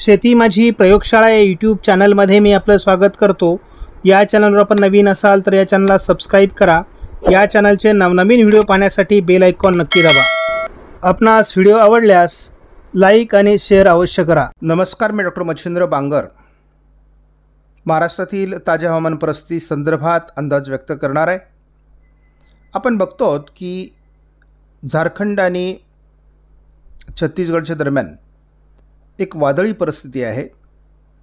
शेती माझी प्रयोगशाळा या यूट्यूब चॅनलमध्ये मी आपलं स्वागत करतो या चॅनलवर आपण नवीन असाल तर या चॅनलला सबस्क्राईब करा या चॅनलचे नवनवीन व्हिडिओ पाहण्यासाठी बेल आयकॉन नक्की दाबा आपणास व्हिडिओ आवडल्यास लाईक आणि शेअर अवश्य करा नमस्कार मी डॉक्टर मच्छिंद्र बांगर महाराष्ट्रातील ताज्या हवामान परिस्थिती संदर्भात अंदाज व्यक्त करणार आहे आपण बघतो की झारखंड आणि छत्तीसगडच्या दरम्यान एक वादळी परिस्थिती आहे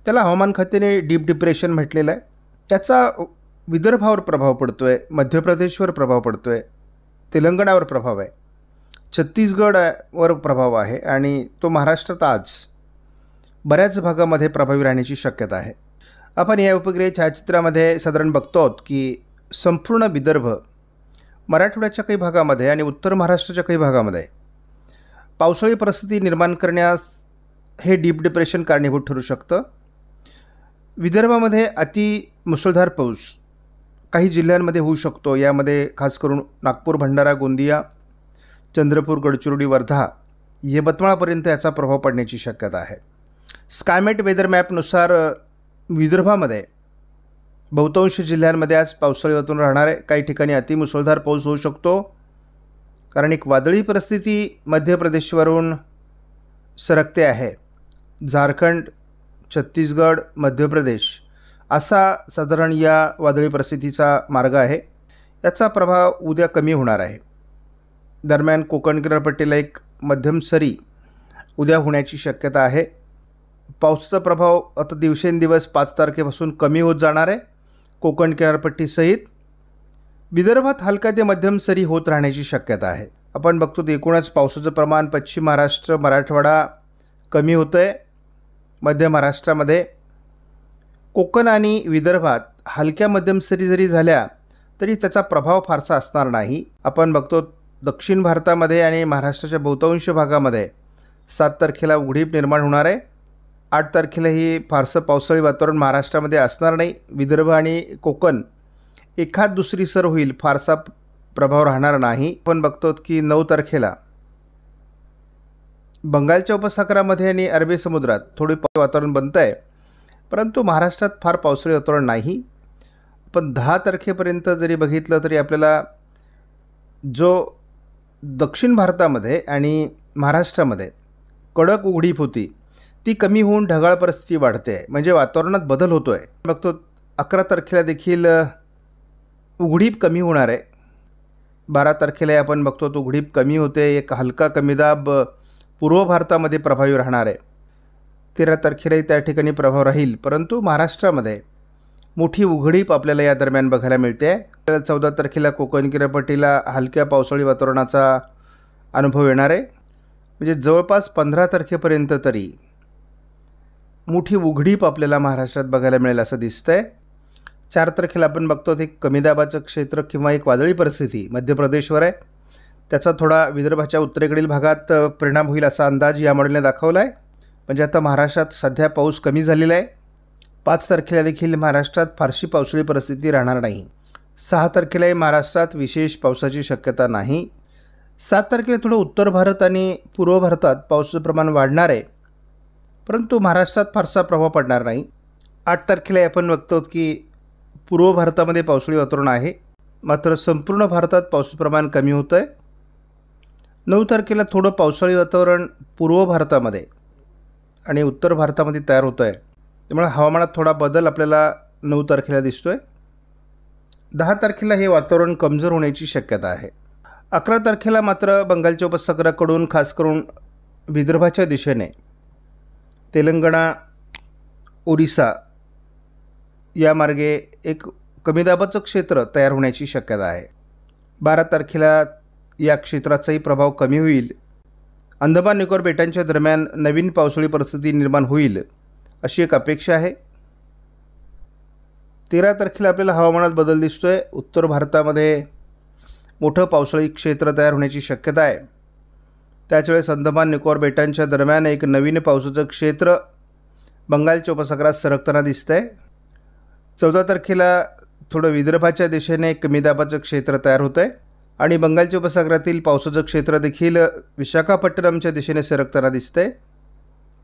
त्याला हवामान खात्याने डीप डिप्रेशन म्हटलेलं आहे त्याचा विदर्भावर प्रभाव पडतो आहे मध्य प्रदेशवर प्रभाव पडतो आहे तेलंगणावर प्रभाव आहे छत्तीसगडवर प्रभाव आहे आणि तो महाराष्ट्रात आज बऱ्याच भागामध्ये प्रभावी राहण्याची शक्यता आहे आपण या उपग्रह छायाचित्रामध्ये साधारण बघतो आहोत की संपूर्ण विदर्भ मराठवाड्याच्या काही भागामध्ये आणि उत्तर महाराष्ट्राच्या काही भागामध्ये पावसाळी परिस्थिती निर्माण करण्यास हे डीप डिप्रेशन कारणीभूत ठरू शकतं विदर्भामध्ये अति मुसळधार पाऊस काही जिल्ह्यांमध्ये होऊ शकतो यामध्ये खास करून नागपूर भंडारा गोंदिया चंद्रपूर गडचिरोली वर्धा यवतमाळपर्यंत याचा प्रभाव पडण्याची शक्यता आहे स्कायमेट वेदर मॅपनुसार विदर्भामध्ये बहुतांश जिल्ह्यांमध्ये आज पावसाळी वातावरण राहणार आहे काही ठिकाणी अतिमुसळधार पाऊस होऊ शकतो कारण एक वादळी परिस्थिती मध्य प्रदेशवरून सरकते आहे झारखंड छत्तीसगड मध्य प्रदेश असा साधारण या वादळी परिस्थितीचा मार्ग आहे याचा प्रभाव उद्या कमी होणार आहे दरम्यान कोकण किनारपट्टीला एक मध्यम सरी उद्या होण्याची शक्यता आहे पावसाचा प्रभाव आता दिवसेंदिवस पाच तारखेपासून कमी होत जाणार आहे कोकण किनारपट्टीसहित विदर्भात हलका ते मध्यम सरी होत राहण्याची शक्यता आहे आपण बघतो एकूणच पावसाचं प्रमाण पश्चिम महाराष्ट्र मराठवाडा कमी होतं आहे मध्य महाराष्ट्रामध्ये कोकण आणि विदर्भात हलक्या मध्यम सरी जरी झाल्या तरी त्याचा प्रभाव फारसा असणार नाही आपण बघतो दक्षिण भारतामध्ये आणि महाराष्ट्राच्या बहुतांश भागामध्ये सात तारखेला उघडीप निर्माण होणार आहे आठ तारखेला ही फारसं पावसाळी वातावरण महाराष्ट्रामध्ये असणार नाही विदर्भ आणि कोकण एखाद दुसरी सर होईल फारसा प्रभाव राहणार नाही पण बघतो की नऊ तारखेला बंगालच्या उपसागरामध्ये आणि अरबी समुद्रात थोडी वातावरण बनत आहे परंतु महाराष्ट्रात फार पावसाळी वातावरण नाही पण दहा तारखेपर्यंत जरी बघितलं तरी आपल्याला जो दक्षिण भारतामध्ये आणि महाराष्ट्रामध्ये कडक उघडीप होती ती कमी होऊन ढगाळ परिस्थिती वाढते आहे म्हणजे वातावरणात बदल होतो आहे बघतो अकरा तारखेला देखील उघडीप कमी होणार आहे बारा तारखेला आपण बघतो तो उघडीप कमी होते एक हलका कमीदाब पूर्व भारतामध्ये प्रभावी राहणार आहे तेरा तारखेलाही त्या ठिकाणी प्रभाव राहील परंतु महाराष्ट्रामध्ये मोठी उघडीप आपल्याला या दरम्यान बघायला मिळते आहे चौदा तारखेला कोकण किनारपट्टीला हलक्या पावसाळी वातावरणाचा अनुभव येणार आहे म्हणजे जवळपास पंधरा तारखेपर्यंत तरी मोठी उघडीप आपल्याला महाराष्ट्रात बघायला मिळेल असं दिसतं आहे चार तारखेला आपण बघतो ते कमी दाबाचं क्षेत्र किंवा एक वादळी परिस्थिती मध्य प्रदेशवर आहे त्याचा थोडा विदर्भाच्या उत्तरेकडील भागात परिणाम होईल असा अंदाज या मॉडेलने दाखवला आहे म्हणजे आता महाराष्ट्रात सध्या पाऊस कमी झालेला आहे पाच तारखेला देखील महाराष्ट्रात फारशी पावसाळी परिस्थिती राहणार नाही सहा तारखेलाही महाराष्ट्रात विशेष पावसाची शक्यता नाही सात तारखेला थोडं उत्तर भारत आणि पूर्व भारतात पावसाचं प्रमाण वाढणार आहे परंतु महाराष्ट्रात फारसा प्रभाव पडणार नाही आठ तारखेला आपण बघतो की पूर्व भारतामध्ये पावसाळी वातावरण आहे मात्र संपूर्ण भारतात पावसाचं प्रमाण कमी होतं आहे नऊ तारखेला थोडं पावसाळी वातावरण पूर्व भारतामध्ये आणि उत्तर भारतामध्ये तयार होतं आहे त्यामुळे हवामानात थोडा बदल आपल्याला नऊ तारखेला दिसतो आहे दहा तारखेला हे वातावरण कमजोर होण्याची शक्यता आहे अकरा तारखेला मात्र बंगालच्या उपसागराकडून खास करून विदर्भाच्या दिशेने तेलंगणा ओरिसा या मार्गे एक कमी दाबाचं क्षेत्र तयार होण्याची शक्यता आहे बारा तारखेला या क्षेत्राचाही प्रभाव कमी होईल अंदमान निकोबार बेटांच्या दरम्यान नवीन पावसाळी परिस्थिती निर्माण होईल अशी एक अपेक्षा आहे तेरा तारखेला आपल्याला हवामानात बदल दिसतो आहे उत्तर भारतामध्ये मोठं पावसाळी क्षेत्र तयार होण्याची शक्यता आहे त्याचवेळेस अंदमान निकोबार बेटांच्या दरम्यान एक नवीन पावसाचं क्षेत्र बंगालच्या उपसागरात सरकताना दिसतं आहे चौदा तारखेला थोडं विदर्भाच्या दिशेने कमी दाबाचं क्षेत्र तयार होतं आहे आणि बंगालच्या उपसागरातील पावसाचं क्षेत्र देखील विशाखापट्टणमच्या दिशेने सरकताना आहे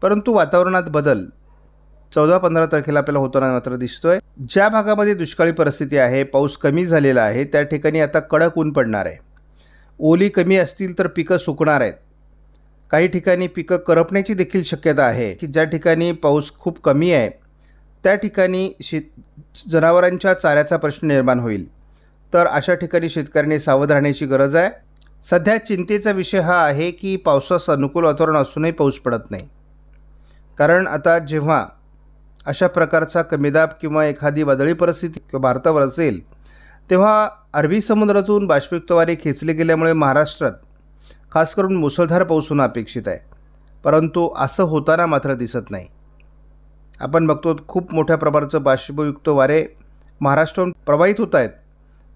परंतु वातावरणात बदल चौदा पंधरा तारखेला आपल्याला होताना मात्र दिसतोय ज्या भागामध्ये दुष्काळी परिस्थिती आहे पाऊस कमी झालेला आहे त्या ठिकाणी आता कडक ऊन पडणार आहे ओली कमी असतील तर पिकं सुकणार आहेत काही ठिकाणी पिकं करपण्याची देखील शक्यता आहे की ज्या ठिकाणी पाऊस खूप कमी आहे त्या ठिकाणी शेत जनावरांच्या चाऱ्याचा प्रश्न निर्माण होईल तर अशा ठिकाणी शेतकऱ्यांनी सावध राहण्याची गरज आहे सध्या चिंतेचा विषय हा आहे की पावसास अनुकूल वातावरण असूनही पाऊस पडत नाही कारण आता जेव्हा अशा प्रकारचा कमीदाब किंवा एखादी वादळी परिस्थिती किंवा भारतावर असेल तेव्हा अरबी समुद्रातून बाष्पयुक्त वारे खेचले गेल्यामुळे महाराष्ट्रात खास करून मुसळधार पाऊस होणं अपेक्षित आहे परंतु असं होताना मात्र दिसत नाही आपण बघतो खूप मोठ्या प्रकारचं बाष्पयुक्त वारे महाराष्ट्रातून प्रवाहित होत आहेत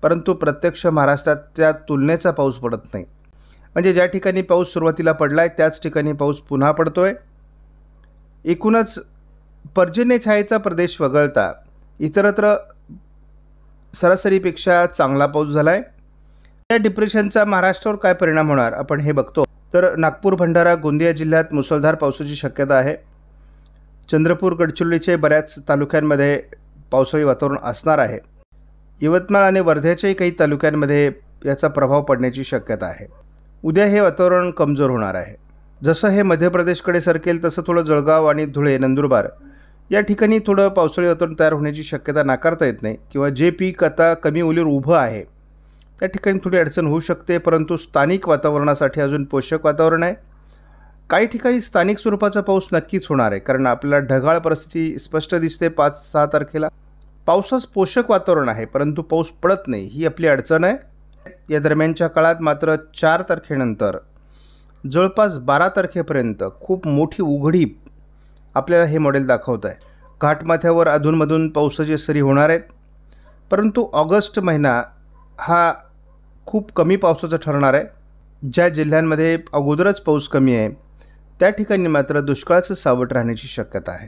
परंतु प्रत्यक्ष महाराष्ट्रात त्या तुलनेचा पाऊस पडत नाही म्हणजे ज्या ठिकाणी पाऊस सुरुवातीला पडला आहे त्याच ठिकाणी पाऊस पुन्हा पडतो आहे एकूणच पर्जन्यछायेचा प्रदेश वगळता इतरत्र सरासरीपेक्षा चांगला पाऊस झाला आहे त्या डिप्रेशनचा महाराष्ट्रावर काय परिणाम होणार आपण हे बघतो तर नागपूर भंडारा गोंदिया जिल्ह्यात मुसळधार पावसाची शक्यता आहे चंद्रपूर गडचिरोलीचे बऱ्याच तालुक्यांमध्ये पावसाळी वातावरण असणार आहे यवतमाळ आणि वर्ध्याच्याही काही तालुक्यांमध्ये याचा प्रभाव पडण्याची शक्यता आहे उद्या हे वातावरण कमजोर होणार आहे जसं हे मध्य प्रदेशकडे सरकेल तसं थोडं जळगाव आणि धुळे नंदुरबार या ठिकाणी थोडं पावसाळी वातावरण तयार होण्याची शक्यता नाकारता येत नाही किंवा जे पीक आता कमी ओलीवर उभं आहे त्या ठिकाणी थोडी अडचण होऊ शकते परंतु स्थानिक वातावरणासाठी अजून पोषक वातावरण आहे काही ठिकाणी स्थानिक स्वरूपाचा पाऊस नक्कीच होणार आहे कारण आपल्याला ढगाळ परिस्थिती स्पष्ट दिसते पाच सहा तारखेला पावसास पोषक वातावरण आहे परंतु पाऊस पडत नाही ही आपली अडचण आहे या दरम्यानच्या काळात मात्र चार तारखेनंतर जवळपास बारा तारखेपर्यंत खूप मोठी उघडी आपल्याला हे मॉडेल दाखवत आहे घाटमाथ्यावर अधूनमधून पावसाचे सरी होणार आहेत परंतु ऑगस्ट महिना हा खूप कमी पावसाचा ठरणार आहे ज्या जिल्ह्यांमध्ये अगोदरच पाऊस कमी आहे त्या ठिकाणी मात्र दुष्काळाचं सावट राहण्याची शक्यता आहे